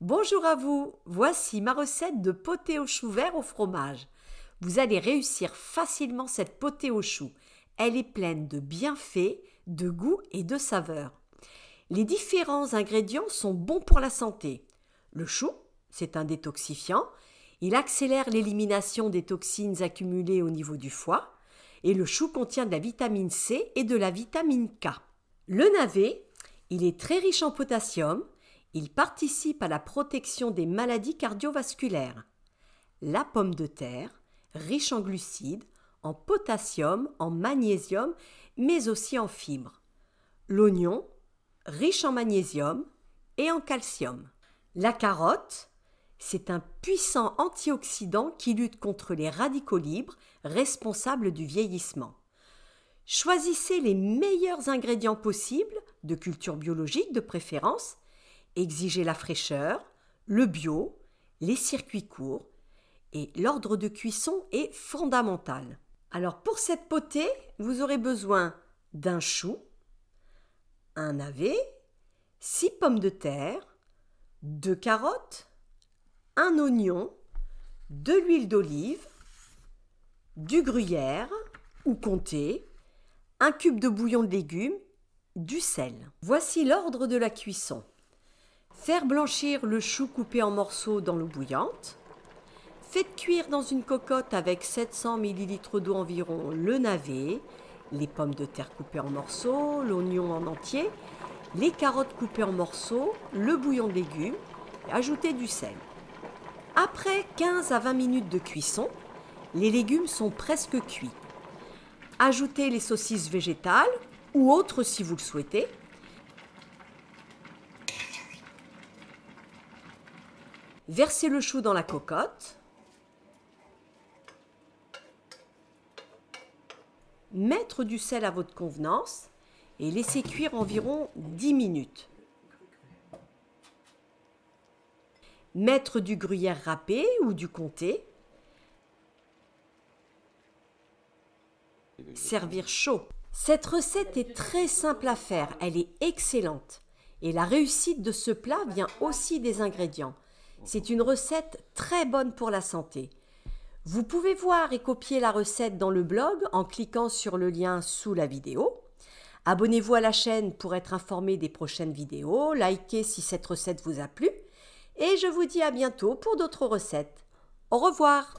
Bonjour à vous, voici ma recette de potée au chou vert au fromage. Vous allez réussir facilement cette potée au chou. Elle est pleine de bienfaits, de goût et de saveur. Les différents ingrédients sont bons pour la santé. Le chou, c'est un détoxifiant, il accélère l'élimination des toxines accumulées au niveau du foie, et le chou contient de la vitamine C et de la vitamine K. Le navet, il est très riche en potassium, il participe à la protection des maladies cardiovasculaires. La pomme de terre, riche en glucides, en potassium, en magnésium, mais aussi en fibres. L'oignon, riche en magnésium et en calcium. La carotte, c'est un puissant antioxydant qui lutte contre les radicaux libres responsables du vieillissement. Choisissez les meilleurs ingrédients possibles, de culture biologique de préférence, exiger la fraîcheur, le bio, les circuits courts, et l'ordre de cuisson est fondamental. Alors pour cette potée, vous aurez besoin d'un chou, un navet, six pommes de terre, deux carottes, un oignon, de l'huile d'olive, du gruyère ou comté, un cube de bouillon de légumes, du sel. Voici l'ordre de la cuisson. Faire blanchir le chou coupé en morceaux dans l'eau bouillante. Faites cuire dans une cocotte avec 700 ml d'eau environ le navet, les pommes de terre coupées en morceaux, l'oignon en entier, les carottes coupées en morceaux, le bouillon de légumes, et ajoutez du sel. Après 15 à 20 minutes de cuisson, les légumes sont presque cuits. Ajoutez les saucisses végétales ou autres si vous le souhaitez, versez le chou dans la cocotte, mettre du sel à votre convenance et laisser cuire environ 10 minutes. Mettre du gruyère râpé ou du comté. Servir chaud. Cette recette est très simple à faire, elle est excellente. Et la réussite de ce plat vient aussi des ingrédients. C'est une recette très bonne pour la santé. Vous pouvez voir et copier la recette dans le blog en cliquant sur le lien sous la vidéo. Abonnez-vous à la chaîne pour être informé des prochaines vidéos, likez si cette recette vous a plu et je vous dis à bientôt pour d'autres recettes. Au revoir